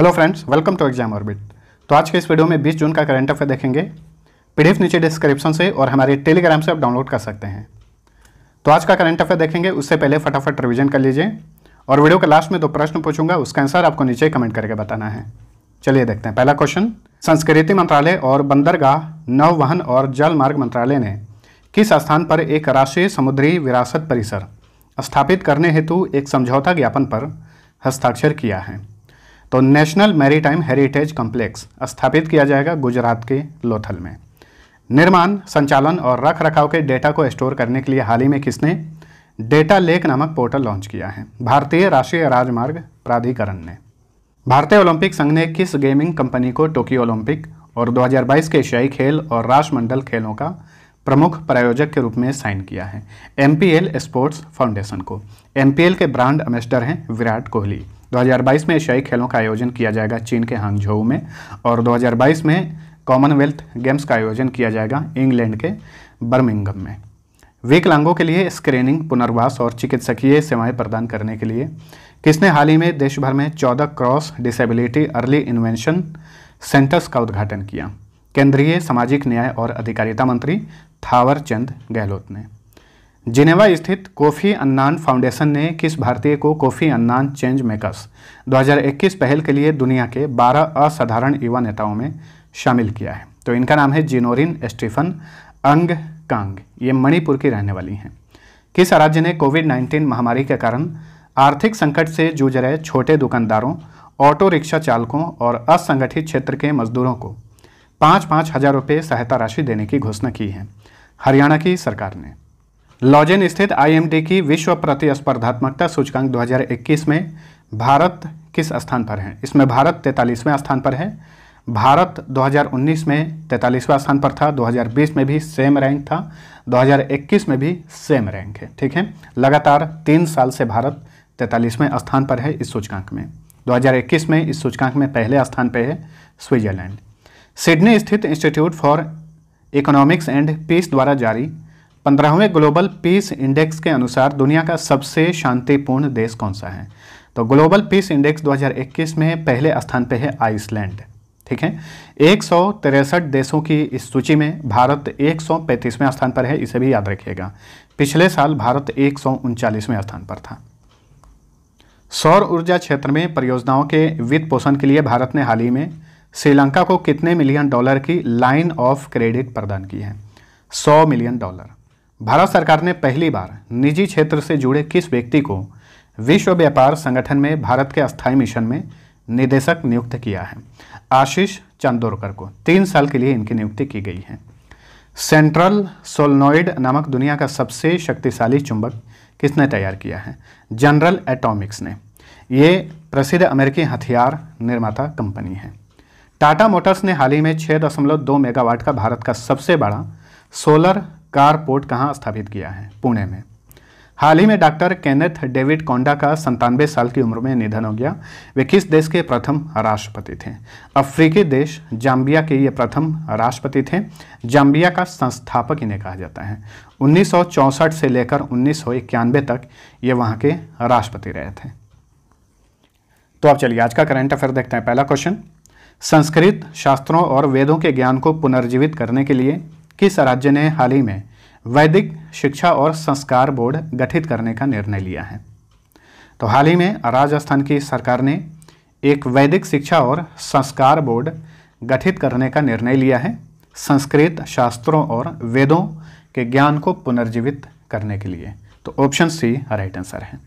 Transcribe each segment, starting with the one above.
hello friends welcome to exam orbit तो आज के इस वीडियो में 20 जून का करंट अफेयर देखेंगे पीडीएफ नीचे डिस्क्रिप्शन से और हमारे टेलीग्राम से आप डाउनलोड कर सकते हैं तो आज का करंट अफेयर देखेंगे उससे पहले फटाफट रिविजन कर लीजिए और वीडियो के लास्ट में दो प्रश्न पूछूंगा उसका आंसर आपको नीचे कमेंट करके बताना है चलिए देखते हैं पहला क्वेश्चन संस्कृति मंत्रालय और बंदरगाह नौवहन और जल मार्ग मंत्रालय ने किस स्थान पर एक राष्ट्रीय समुद्री विरासत परिसर स्थापित करने हेतु एक समझौता ज्ञापन पर हस्ताक्षर किया है तो नेशनल मैरीटाइम हेरिटेज कॉम्प्लेक्स स्थापित किया जाएगा गुजरात के लोथल में निर्माण संचालन और रख रखाव के डेटा को स्टोर करने के लिए हाल ही में किसने डेटा लेक नामक पोर्टल लॉन्च किया है भारतीय राष्ट्रीय राजमार्ग प्राधिकरण ने भारतीय ओलंपिक संघ ने किस गेमिंग कंपनी को टोक्यो ओलंपिक और 2022 के एशियाई खेल और राष्ट्रमंडल खेलों का प्रमुख प्रायोजक के रूप में साइन किया है एम स्पोर्ट्स फाउंडेशन को एम के ब्रांड एम्बेसडर हैं विराट कोहली 2022 में एशियाई खेलों का आयोजन किया जाएगा चीन के हांगझोऊ में और 2022 में कॉमनवेल्थ गेम्स का आयोजन किया जाएगा इंग्लैंड के बर्मिंगम में विकलांगों के लिए स्क्रीनिंग पुनर्वास और चिकित्सकीय सेवाएं प्रदान करने के लिए किसने हाल ही में देश भर में चौदह cross disability early invention centers का उद्घाटन किया केंद्रीय सामाजिक न्याय और अधिकारिता मंत्री थावरचंद गहलोत ने जिनेवा स्थित कॉफ़ी अन्नान फाउंडेशन ने किस भारतीय को कॉफ़ी अन्नान चेंज मेकर्स 2021 पहल के लिए दुनिया के 12 असाधारण युवा नेताओं में शामिल किया है तो इनका नाम है जिनोरिन स्टीफन अंग कांग ये मणिपुर की रहने वाली हैं किस राज्य ने कोविड 19 महामारी के कारण आर्थिक संकट से जूझ रहे छोटे दुकानदारों ऑटो रिक्शा चालकों और असंगठित क्षेत्र के मजदूरों को पाँच पाँच हज़ार रुपये सहायता राशि देने की घोषणा की है हरियाणा की सरकार ने लॉजेन स्थित आईएमडी की विश्व प्रतिस्पर्धात्मकता सूचकांक 2021 में भारत किस स्थान पर है इसमें भारत तैंतालीसवें स्थान पर है भारत 2019 में तैंतालीसवां स्थान पर था 2020 में भी सेम रैंक था 2021 में भी सेम रैंक है ठीक है लगातार तीन साल से भारत तैंतालीसवें स्थान पर है इस सूचकांक में 2021 में इस सूचकांक में पहले स्थान पर है स्विट्जरलैंड सिडनी स्थित institute for economics and peace द्वारा जारी पंद्रहवें ग्लोबल पीस इंडेक्स के अनुसार दुनिया का सबसे शांतिपूर्ण देश कौन सा है तो ग्लोबल पीस इंडेक्स 2021 में पहले स्थान पर है आइसलैंड ठीक है एक सौ तिरसठ देशों की इस सूची में भारत एक सौ पैंतीसवें स्थान पर है इसे भी याद रखिएगा पिछले साल भारत एक सौ उनचालीसवें स्थान पर था सौर ऊर्जा क्षेत्र में परियोजनाओं के वित्त पोषण के लिए भारत ने हाल ही में श्रीलंका को कितने मिलियन डॉलर की लाइन ऑफ क्रेडिट प्रदान की है सौ मिलियन डॉलर भारत सरकार ने पहली बार निजी क्षेत्र से जुड़े किस व्यक्ति को विश्व व्यापार संगठन में भारत के अस्थायी मिशन में निदेशक नियुक्त किया है आशीष चंदोरकर को तीन साल के लिए इनकी नियुक्ति की गई है सेंट्रल सोलनॉइड नामक दुनिया का सबसे शक्तिशाली चुंबक किसने तैयार किया है जनरल एटॉमिक्स ने ये प्रसिद्ध अमेरिकी हथियार निर्माता कंपनी है टाटा मोटर्स ने हाल ही में 6.2 मेगावाट का भारत का सबसे बड़ा सोलर कारपोर्ट कहाँ स्थापित किया है पुणे में हाल ही में डॉक्टर केनेथ डेविड कोंडा का संतानवे साल की उम्र में निधन हो गया वे किस देश के प्रथम राष्ट्रपति थे अफ्रीकी देश जाम्बिया के ये प्रथम राष्ट्रपति थे जाम्बिया का संस्थापक इन्हें कहा जाता है उन्नीस से लेकर उन्नीस तक ये वहाँ के राष्ट्रपति रहे थे तो अब चलिए आज का करंट अफेयर देखते हैं पहला क्वेश्चन संस्कृत शास्त्रों और वेदों के ज्ञान को पुनर्जीवित करने के लिए किस राज्य ने हाल ही में वैदिक शिक्षा और संस्कार बोर्ड गठित करने का निर्णय लिया है तो हाल ही में राजस्थान की सरकार ने एक वैदिक शिक्षा और संस्कार बोर्ड गठित करने का निर्णय लिया है संस्कृत शास्त्रों और वेदों के ज्ञान को पुनर्जीवित करने के लिए तो ऑप्शन सी राइट आंसर है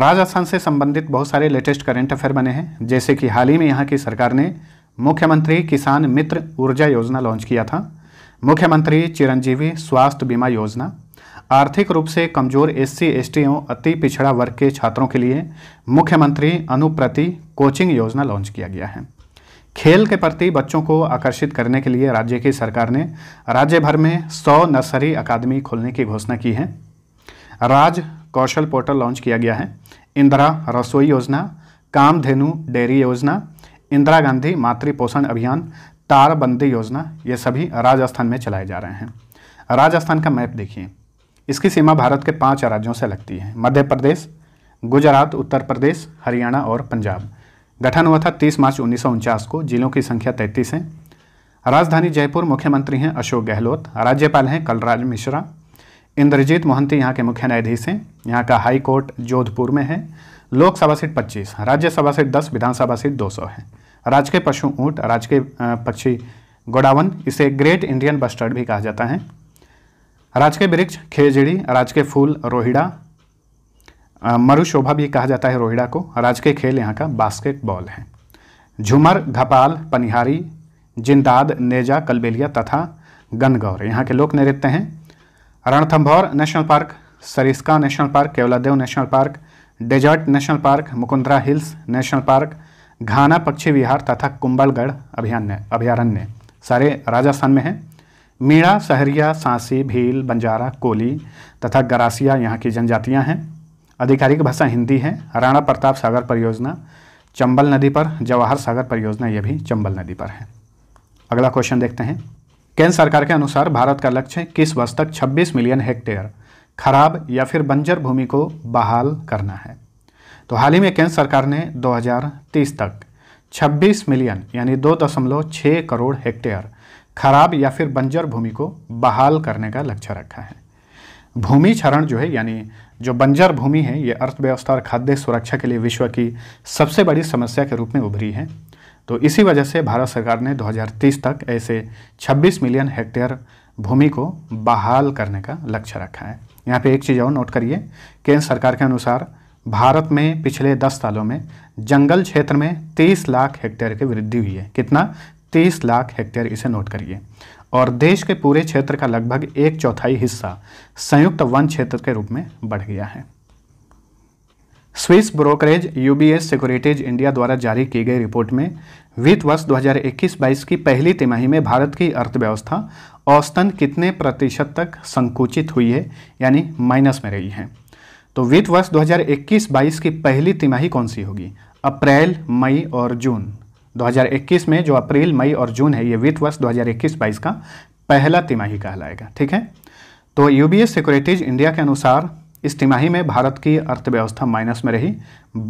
राजस्थान से संबंधित बहुत सारे लेटेस्ट करेंट अफेयर बने हैं जैसे कि हाल ही में यहाँ की सरकार ने मुख्यमंत्री किसान मित्र ऊर्जा योजना लॉन्च किया था मुख्यमंत्री चिरंजीवी स्वास्थ्य बीमा योजना आर्थिक रूप से कमजोर एस सी एस टी एवं अति पिछड़ा वर्ग के छात्रों के लिए मुख्यमंत्री अनुप्रति कोचिंग योजना लॉन्च किया गया है खेल के प्रति बच्चों को आकर्षित करने के लिए राज्य की सरकार ने राज्य भर में 100 नर्सरी अकादमी खोलने की घोषणा की है राज कौशल पोर्टल लॉन्च किया गया है इंदिरा रसोई योजना कामधेनु डेयरी योजना इंदिरा गांधी मातृ पोषण अभियान तारबंदी योजना ये सभी राजस्थान में चलाए जा रहे हैं राजस्थान का मैप देखिए इसकी सीमा भारत के पांच राज्यों से लगती है मध्य प्रदेश गुजरात उत्तर प्रदेश हरियाणा और पंजाब गठन हुआ था 30 मार्च उन्नीस को जिलों की संख्या तैंतीस है राजधानी जयपुर मुख्यमंत्री हैं अशोक गहलोत राज्यपाल हैं कलराज मिश्रा इंद्रजीत मोहंती यहाँ के मुख्य न्यायाधीश हैं यहाँ का हाई कोर्ट जोधपुर में है Lok Sabha seat 25, Rajya Sabha seat 10, Vidhan Sabha seat 200 है राजकीय पशु ऊँट राजकीय पक्षी गोडावन इसे ग्रेट इंडियन बस्टर्ड भी कहा जाता है राजकीय वृक्ष खेजड़ी राजकीय फूल रोहिड़ा मरुशोभा भी कहा जाता है रोहिड़ा को राजकीय खेल यहाँ का बास्केटबॉल है झूमर घपाल पनिहारी जिंदाद नेजा कलबेलिया तथा गनगौर यहाँ के लोक नृत्य हैं Ranthambore national park Sariska national park Keoladeo national park desert national park Mukundra hills national park Ghana Pakshi Vihar तथा कुंभलगढ़ अभियान्य अभ्यारण्य सारे राजस्थान में हैं मीणा सहरिया सांसी भील बंजारा कोली तथा गरासिया यहाँ की जनजातियाँ हैं आधिकारिक भाषा हिंदी है राणा प्रताप सागर परियोजना चंबल नदी पर जवाहर सागर परियोजना यह भी चंबल नदी पर है अगला क्वेश्चन देखते हैं केंद्र सरकार के अनुसार भारत का लक्ष्य किस वर्ष तक 26 मिलियन हेक्टेयर खराब या फिर बंजर भूमि को बहाल करना है तो हाल ही में केंद्र सरकार ने 2030 तक 26 मिलियन यानी दो दशमलव छः करोड़ हेक्टेयर खराब या फिर बंजर भूमि को बहाल करने का लक्ष्य रखा है भूमि क्षरण जो है यानी जो बंजर भूमि है ये अर्थव्यवस्था और खाद्य सुरक्षा के लिए विश्व की सबसे बड़ी समस्या के रूप में उभरी है तो इसी वजह से भारत सरकार ने 2030 तक ऐसे 26 मिलियन हेक्टेयर भूमि को बहाल करने का लक्ष्य रखा है यहाँ पे एक चीज़ और नोट करिए केंद्र सरकार के अनुसार भारत में पिछले 10 सालों में जंगल क्षेत्र में 30 लाख हेक्टेयर की वृद्धि हुई है कितना 30 लाख हेक्टेयर इसे नोट करिए और देश के पूरे क्षेत्र का लगभग एक चौथाई हिस्सा संयुक्त वन क्षेत्र के रूप में बढ़ गया है Swiss brokerage UBS securities India द्वारा जारी की गई रिपोर्ट में वित्त वर्ष 2021-22 की पहली तिमाही में भारत की अर्थव्यवस्था औसतन कितने प्रतिशत तक संकुचित हुई है यानी माइनस में रही है तो वित्त वर्ष 2021-22 की पहली तिमाही कौन सी होगी अप्रैल मई और जून 2021 में जो अप्रैल मई और जून है ये वित्त वर्ष 2021-22 का पहला तिमाही कहलाएगा ठीक है तो यूबीएस सिक्योरिटीज इंडिया के अनुसार इस तिमाही में भारत की अर्थव्यवस्था माइनस में रही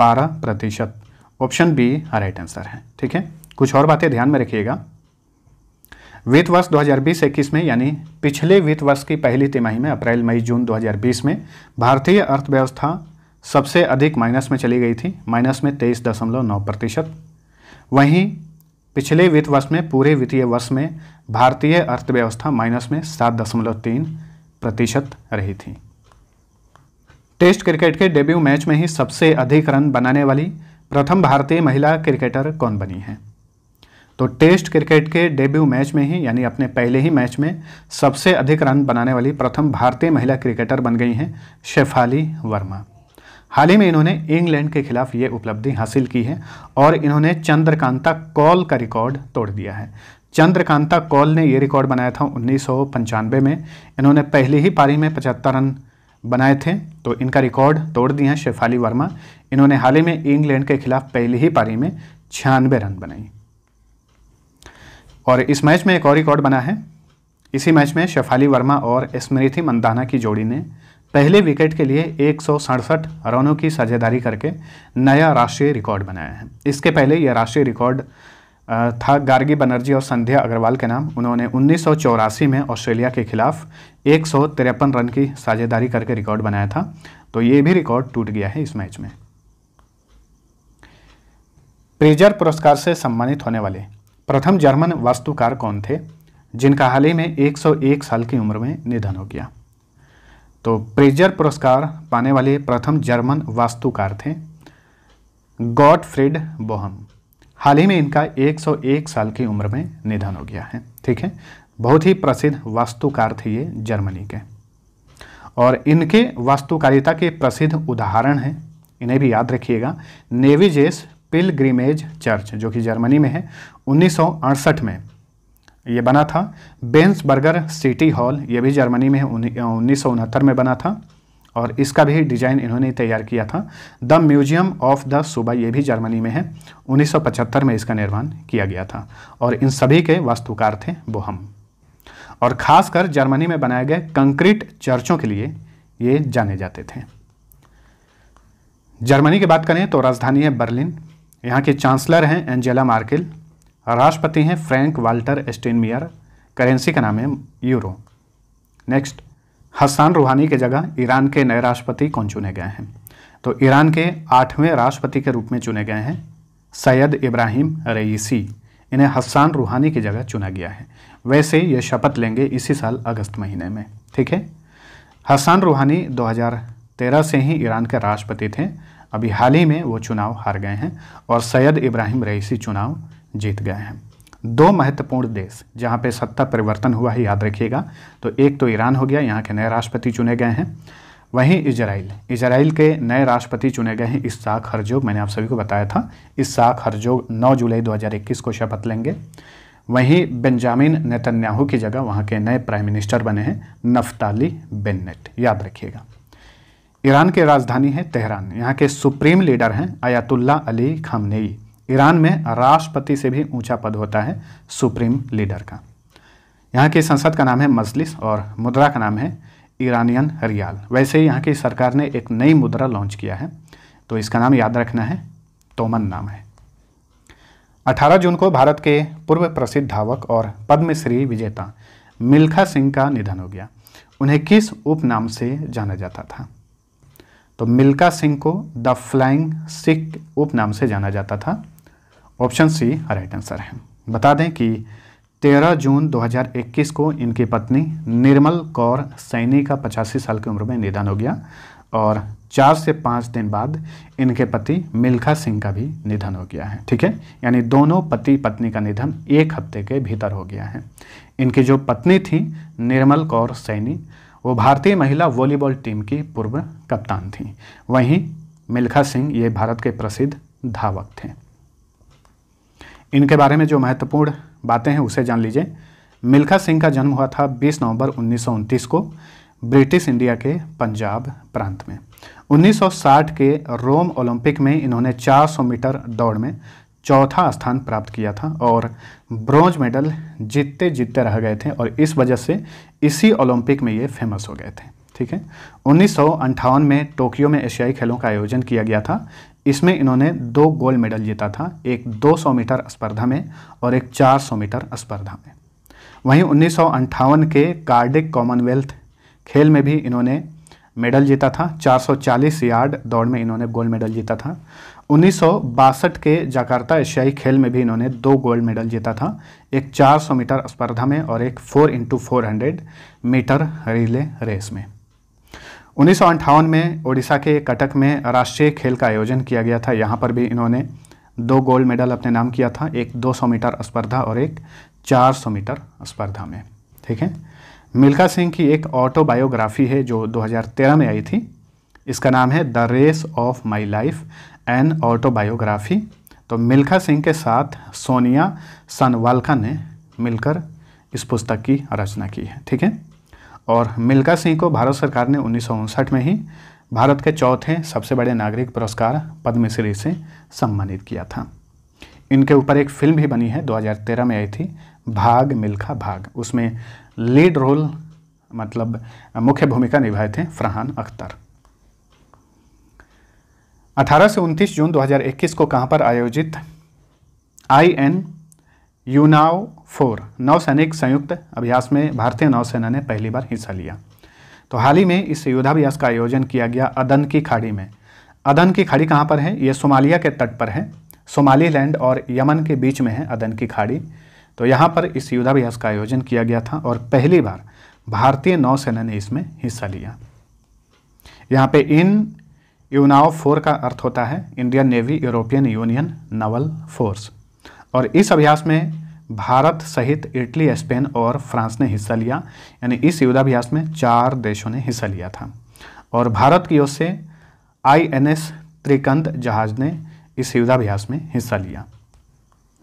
12 प्रतिशत ऑप्शन बी राइट आंसर है ठीक है कुछ और बातें ध्यान में रखिएगा वित्त वर्ष 2020-21 में यानी पिछले वित्त वर्ष की पहली तिमाही में अप्रैल मई जून 2020 में भारतीय अर्थव्यवस्था सबसे अधिक माइनस में चली गई थी माइनस में तेईस दशमलव नौ प्रतिशत वहीं पिछले वित्त वर्ष में पूरे वित्तीय वर्ष में भारतीय अर्थव्यवस्था माइनस में सात दशमलव तीन प्रतिशत रही थी टेस्ट क्रिकेट के डेब्यू मैच में ही सबसे अधिक रन बनाने वाली प्रथम भारतीय महिला क्रिकेटर कौन बनी है तो टेस्ट क्रिकेट के डेब्यू मैच में ही यानी अपने पहले ही मैच में सबसे अधिक रन बनाने वाली प्रथम भारतीय महिला क्रिकेटर बन गई हैं शेफाली वर्मा हाल ही में इन्होंने इंग्लैंड के खिलाफ ये उपलब्धि हासिल की है और इन्होंने चंद्रकांता कॉल का रिकॉर्ड तोड़ दिया है चंद्रकांता कॉल ने ये रिकॉर्ड बनाया था उन्नीस में इन्होंने पहली ही पारी में पचहत्तर रन बनाए थे तो इनका रिकॉर्ड तोड़ दिया है शेफाली वर्मा इन्होंने हाल ही में इंग्लैंड के खिलाफ पहली ही पारी में छियानवे रन बनाई और इस मैच में एक और रिकॉर्ड बना है इसी मैच में शेफाली वर्मा और स्मृति मंदाना की जोड़ी ने पहले विकेट के लिए एक रनों की साझेदारी करके नया राष्ट्रीय रिकॉर्ड बनाया है इसके पहले यह राष्ट्रीय रिकॉर्ड था गार्गी बनर्जी और संध्या अग्रवाल के नाम उन्होंने उन्नीस में ऑस्ट्रेलिया के खिलाफ एक रन की साझेदारी करके रिकॉर्ड बनाया था तो ये भी रिकॉर्ड टूट गया है इस मैच में प्रेजर पुरस्कार से सम्मानित होने वाले प्रथम जर्मन वास्तुकार कौन थे जिनका हाल ही में 101 साल की उम्र में निधन हो गया तो प्रेजर पुरस्कार पाने वाले प्रथम जर्मन वास्तुकार थे गॉड फ्रेड बोहम हाल ही में इनका 101 साल की उम्र में निधन हो गया है ठीक है बहुत ही प्रसिद्ध वास्तुकार थे ये जर्मनी के और इनके वास्तुकारिता के प्रसिद्ध उदाहरण हैं इन्हें भी याद रखिएगा नेविजेस पिलग्रीमेज चर्च जो कि जर्मनी में है उन्नीस में ये बना था बेंसबर्गर सिटी हॉल ये भी जर्मनी में उन्नीस में बना था और इसका भी डिजाइन इन्होंने तैयार किया था द म्यूजियम ऑफ द सूबा ये भी जर्मनी में है 1975 में इसका निर्माण किया गया था और इन सभी के वास्तुकार थे बोहम और ख़ासकर जर्मनी में बनाए गए कंक्रीट चर्चों के लिए ये जाने जाते थे जर्मनी की बात करें तो राजधानी है बर्लिन यहाँ के चांसलर हैं एंजेला मार्केल राष्ट्रपति हैं फ्रैंक वाल्टर एस्टेनमियर करेंसी का नाम है यूरो नेक्स्ट हसान रूहानी के जगह ईरान के नए राष्ट्रपति कौन चुने गए हैं तो ईरान के आठवें राष्ट्रपति के रूप में चुने गए हैं सैयद इब्राहिम रईसी इन्हें हसान रूहानी की जगह चुना गया है वैसे ये शपथ लेंगे इसी साल अगस्त महीने में ठीक है हसान रूहानी 2013 से ही ईरान के राष्ट्रपति थे अभी हाल ही में वो चुनाव हार गए हैं और सैयद इब्राहिम रईसी चुनाव जीत गए हैं दो महत्वपूर्ण देश जहाँ पे सत्ता परिवर्तन हुआ है याद रखिएगा तो एक तो ईरान हो गया यहाँ के नए राष्ट्रपति चुने गए हैं वहीं इजराइल इजराइल के नए राष्ट्रपति चुने गए हैं साख हरजोग मैंने आप सभी को बताया था साख हरजोग 9 जुलाई 2021 को शपथ लेंगे वहीं बेंजामिन नेतन्याहू की जगह वहाँ के नए प्राइम मिनिस्टर बने हैं नफ्ताली बेन्नेट याद रखिएगा ईरान की राजधानी है तेहरान यहाँ के सुप्रीम लीडर हैं आयातुल्ला अली खामनेई ईरान में राष्ट्रपति से भी ऊंचा पद होता है सुप्रीम लीडर का यहाँ की संसद का नाम है मजलिस और मुद्रा का नाम है ईरानियन रियाल वैसे ही यहाँ की सरकार ने एक नई मुद्रा लॉन्च किया है तो इसका नाम याद रखना है तोमन नाम है 18 जून को भारत के पूर्व प्रसिद्ध धावक और पद्मश्री विजेता मिल्खा सिंह का निधन हो गया उन्हें किस उपनाम से जाना जाता था तो मिल्का सिंह को द फ्लाइंग सिख उपनाम से जाना जाता था ऑप्शन सी राइट आंसर है बता दें कि 13 जून 2021 को इनकी पत्नी निर्मल कौर सैनी का पचासी साल की उम्र में निधन हो गया और चार से पाँच दिन बाद इनके पति मिल्खा सिंह का भी निधन हो गया है ठीक है यानी दोनों पति पत्नी का निधन एक हफ्ते के भीतर हो गया है इनकी जो पत्नी थी निर्मल कौर सैनी वो भारतीय महिला वॉलीबॉल टीम की पूर्व कप्तान थीं वहीं मिल्खा सिंह ये भारत के प्रसिद्ध धावक थे इनके बारे में जो महत्वपूर्ण बातें हैं उसे जान लीजिए मिल्खा सिंह का जन्म हुआ था 20 नवंबर उन्नीस को ब्रिटिश इंडिया के पंजाब प्रांत में 1960 के रोम ओलंपिक में इन्होंने 400 मीटर दौड़ में चौथा स्थान प्राप्त किया था और ब्रॉन्ज मेडल जीतते जीतते रह गए थे और इस वजह से इसी ओलंपिक में ये फेमस हो गए थे ठीक है उन्नीस में टोक्यो में एशियाई खेलों का आयोजन किया गया था इसमें इन्होंने दो गोल्ड मेडल जीता था एक 200 मीटर स्पर्धा में और एक 400 मीटर स्पर्धा में वहीं उन्नीस के कार्डिक कॉमनवेल्थ खेल में भी इन्होंने मेडल जीता था 440 यार्ड दौड़ में इन्होंने गोल्ड मेडल जीता था उन्नीस के जकार्ता एशियाई खेल में भी इन्होंने दो गोल्ड मेडल जीता था एक 400 मीटर स्पर्धा में और एक 4 into four metre relay race में उन्नीस में ओडिशा के कटक में राष्ट्रीय खेल का आयोजन किया गया था यहाँ पर भी इन्होंने दो गोल्ड मेडल अपने नाम किया था एक 200 मीटर स्पर्धा और एक 400 मीटर स्पर्धा में ठीक है मिल्खा सिंह की एक ऑटोबायोग्राफी है जो 2013 में आई थी इसका नाम है the race of my life an autobiography तो मिल्खा सिंह के साथ सोनिया सनवालका ने मिलकर इस पुस्तक की रचना की है ठीक है और मिल्खा सिंह को भारत सरकार ने उन्नीस में ही भारत के चौथे सबसे बड़े नागरिक पुरस्कार पद्मश्री से सम्मानित किया था इनके ऊपर एक फिल्म भी बनी है 2013 में आई थी भाग मिल्खा भाग उसमें लीड रोल मतलब मुख्य भूमिका निभाए थे फरहान अख्तर 18 से 29 जून 2021 को कहाँ पर आयोजित आई एन यूनाव फोर नौसैनिक संयुक्त अभ्यास में भारतीय नौसेना ने पहली बार हिस्सा लिया तो हाल ही में इस युद्धाभ्यास का आयोजन किया गया अदन की खाड़ी में अदन की खाड़ी कहाँ पर है यह सोमालिया के तट पर है सोमालीलैंड और यमन के बीच में है अदन की खाड़ी तो यहाँ पर इस युद्धाभ्यास का आयोजन किया गया था और पहली बार भारतीय नौसेना ने इसमें हिस्सा लिया यहाँ पे इन यूनाओ फोर का अर्थ होता है Indian navy European union naval force और इस अभ्यास में भारत सहित इटली स्पेन और फ्रांस ने हिस्सा लिया यानी इस युद्धाभ्यास में चार देशों ने हिस्सा लिया था और भारत की ओर से आई एन एस त्रिकंद जहाज ने इस युद्धाभ्यास में हिस्सा लिया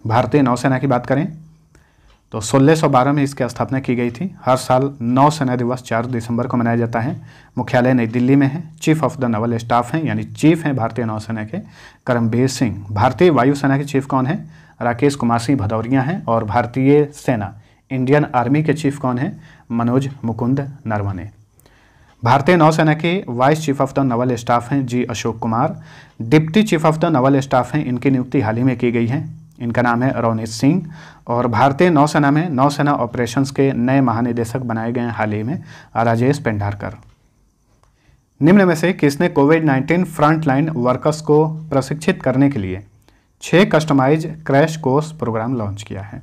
भारतीय नौसेना की बात करें तो 1612 में इसकी स्थापना की गई थी हर साल नौ सेना दिवस 4 दिसंबर को मनाया जाता है मुख्यालय नई दिल्ली में है chief of the naval staff हैं यानी चीफ हैं भारतीय नौसेना के करमबीर सिंह भारतीय वायुसेना के चीफ कौन है राकेश कुमार सिंह भदौरिया हैं और भारतीय सेना इंडियन आर्मी के चीफ कौन हैं मनोज मुकुंद नरवणे भारतीय नौसेना के vice chief of the naval staff हैं G Ashok Kumar deputy chief of the naval staff हैं इनकी नियुक्ति हाल ही में की गई है इनका नाम है रवनीत सिंह और भारतीय नौसेना में नौसेना ऑपरेशंस के नए महानिदेशक बनाए गए हैं हाल ही में राजेश पेंडारकर निम्न में से किसने कोविड 19 फ्रंटलाइन वर्कर्स को प्रशिक्षित करने के लिए छः customize crash course program launch किया है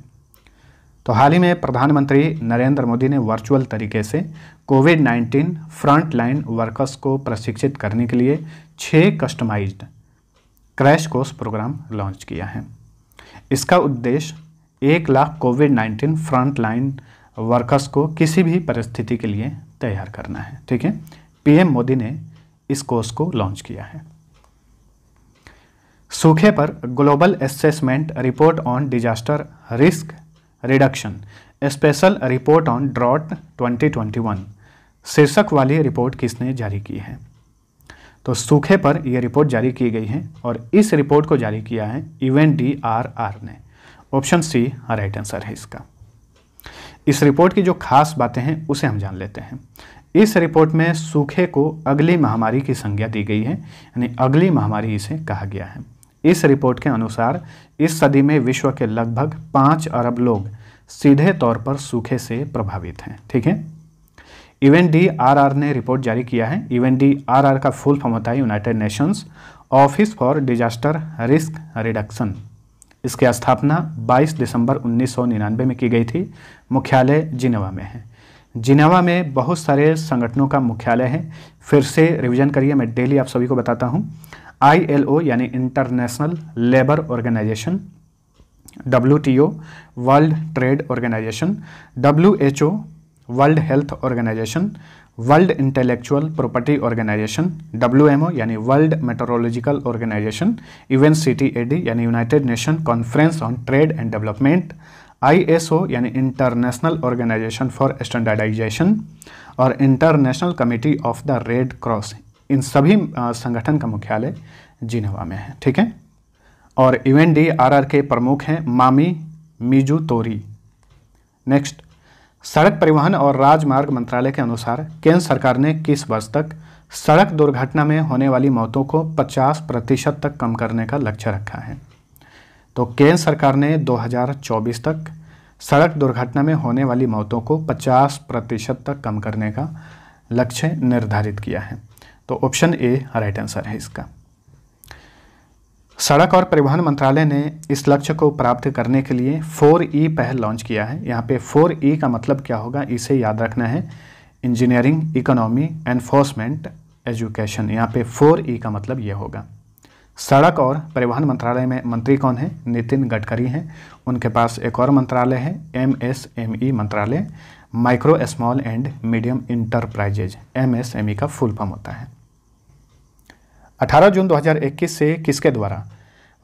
तो हाल ही में प्रधानमंत्री नरेंद्र मोदी ने वर्चुअल तरीके से कोविड 19 फ्रंटलाइन वर्कर्स को प्रशिक्षित करने के लिए छः customized crash course program launch किया है इसका उद्देश्य एक lakh covid nineteen front line workers को किसी भी परिस्थिति के लिए तैयार करना है ठीक है पीएम मोदी ने इस कोर्स को लॉन्च किया है सूखे पर global assessment report on disaster risk reduction special report on drought 2021 शीर्षक वाली रिपोर्ट किसने जारी की है तो सूखे पर यह रिपोर्ट जारी की गई है और इस रिपोर्ट को जारी किया है इवेंट डी आर आर ने ऑप्शन सी हाँ, राइट आंसर है इसका इस रिपोर्ट की जो खास बातें हैं उसे हम जान लेते हैं इस रिपोर्ट में सूखे को अगली महामारी की संज्ञा दी गई है यानी अगली महामारी इसे कहा गया है इस रिपोर्ट के अनुसार इस सदी में विश्व के लगभग पाँच अरब लोग सीधे तौर पर सूखे से प्रभावित हैं ठीक है इवेंट डी आर आर ने रिपोर्ट जारी किया है इवेंट डी आर आर का फुल फॉर्म होता है United Nations office for disaster risk reduction इसकी स्थापना 22 दिसंबर 1999 में की गई थी मुख्यालय जिनेवा में है जिनेवा में बहुत सारे संगठनों का मुख्यालय है फिर से रिवीजन करिए मैं डेली आप सभी को बताता हूँ आई एल ओ यानी international labour organisation W T O world trade organisation W H O world health organisation world intellectual property organisation W यानी वर्ल्ड मेट्रोलॉजिकल ऑर्गेनाइजेशन इवेंट सिटी एडी यानी United Nation conference on trade and development ISO यानी international organisation for standardisation और international committee of the red cross इन सभी संगठन का मुख्यालय जिनेवा में है ठीक है और यू एन के प्रमुख हैं मामी मीजू तोरी नेक्स्ट सड़क परिवहन और राजमार्ग मंत्रालय के अनुसार केंद्र सरकार ने किस वर्ष तक सड़क दुर्घटना में होने वाली मौतों को 50 प्रतिशत तक कम करने का लक्ष्य रखा है तो केंद्र सरकार ने 2024 तक सड़क दुर्घटना में होने वाली मौतों को 50 प्रतिशत तक कम करने का लक्ष्य निर्धारित किया है तो ऑप्शन ए राइट आंसर है इसका सड़क और परिवहन मंत्रालय ने इस लक्ष्य को प्राप्त करने के लिए फोर ई पहल लॉन्च किया है यहाँ पे फोर ई का मतलब क्या होगा इसे याद रखना है इंजीनियरिंग इकोनॉमी एनफोर्समेंट एजुकेशन यहाँ पे फोर ई का मतलब ये होगा सड़क और परिवहन मंत्रालय में मंत्री कौन है नितिन गडकरी हैं उनके पास एक और मंत्रालय है एम एस एम ई मंत्रालय micro small and medium enterprises M S M E का फुल फॉर्म होता है 18 जून 2021 से किसके द्वारा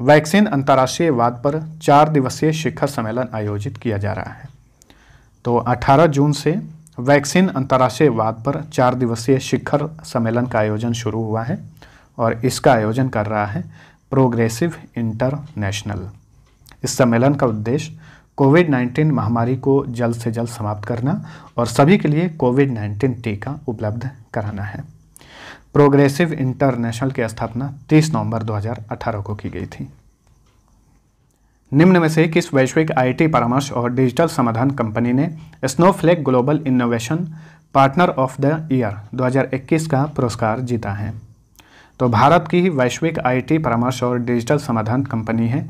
वैक्सीन अंतर्राष्ट्रीय वाद पर चार दिवसीय शिखर सम्मेलन आयोजित किया जा रहा है तो 18 जून से वैक्सीन अंतर्राष्ट्रीय वाद पर चार दिवसीय शिखर सम्मेलन का आयोजन शुरू हुआ है और इसका आयोजन कर रहा है प्रोग्रेसिव इंटरनेशनल इस सम्मेलन का उद्देश्य कोविड 19 महामारी को जल्द से जल्द समाप्त करना और सभी के लिए कोविड 19 टीका उपलब्ध कराना है प्रोग्रेसिव इंटरनेशनल की स्थापना 30 नवंबर 2018 को की गई थी निम्न में से किस वैश्विक आईटी परामर्श और डिजिटल समाधान कंपनी ने Snowflake global innovation partner of the year 2021 का पुरस्कार जीता है तो भारत की वैश्विक आईटी परामर्श और डिजिटल समाधान कंपनी है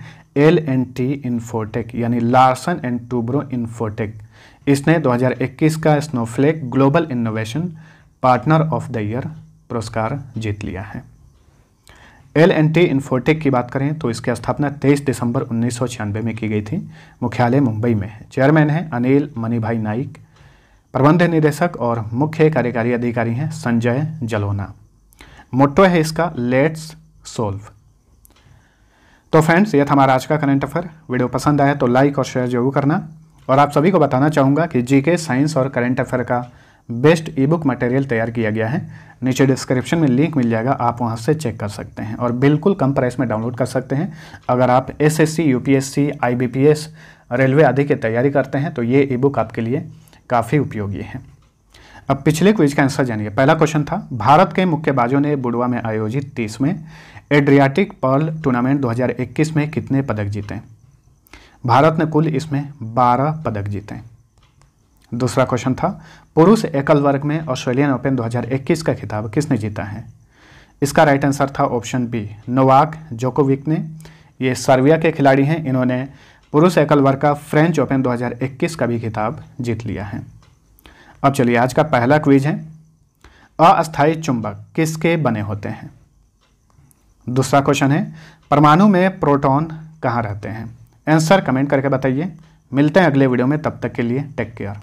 एल एन टी इन्फोटेक यानी लार्सन एंड टूब्रो इन्फोटेक इसने 2021 का Snowflake global innovation partner of the year पुरस्कार जीत लिया है एल एन टी इन्फोटेक की बात करें तो इसकी स्थापना 23 दिसंबर उन्नीस में की गई थी मुख्यालय मुंबई में है चेयरमैन हैं अनिल मनीभाई नाइक प्रबंध निदेशक और मुख्य कार्यकारी अधिकारी हैं संजय जलोना मोटो है इसका लेट्स सोल्व तो फ्रेंड्स यह था हमारा आज का करंट अफेयर वीडियो पसंद आया तो लाइक और शेयर जरूर करना और आप सभी को बताना चाहूँगा कि जीके साइंस और करंट अफेयर का बेस्ट ई बुक मटेरियल तैयार किया गया है नीचे डिस्क्रिप्शन में लिंक मिल जाएगा आप वहाँ से चेक कर सकते हैं और बिल्कुल कम प्राइस में डाउनलोड कर सकते हैं अगर आप एसएससी, यूपीएससी, आईबीपीएस, रेलवे आदि की तैयारी करते हैं तो ये ई बुक आपके लिए काफ़ी उपयोगी है अब पिछले क्विज का आंसर जानिए पहला क्वेश्चन था भारत के मुक्केबाजों ने बुडवा में आयोजित तीसवें एड्रियाटिक पर्ल टूर्नामेंट 2021 में कितने पदक जीते भारत ने कुल इसमें 12 पदक जीते हैं दूसरा क्वेश्चन था पुरुष एकल वर्ग में ऑस्ट्रेलियन ओपन 2021 का खिताब किसने जीता है इसका राइट आंसर था ऑप्शन बी नोवाक जोकोविक ने ये सर्बिया के खिलाड़ी हैं इन्होंने पुरुष एकल वर्ग का फ्रेंच ओपन 2021 का भी खिताब जीत लिया है अब चलिए आज का पहला क्विज है अस्थायी चुंबक किसके बने होते हैं दूसरा क्वेश्चन है परमाणु में प्रोटोन कहाँ रहते हैं आंसर कमेंट करके बताइए मिलते हैं अगले वीडियो में तब तक के लिए टेक केयर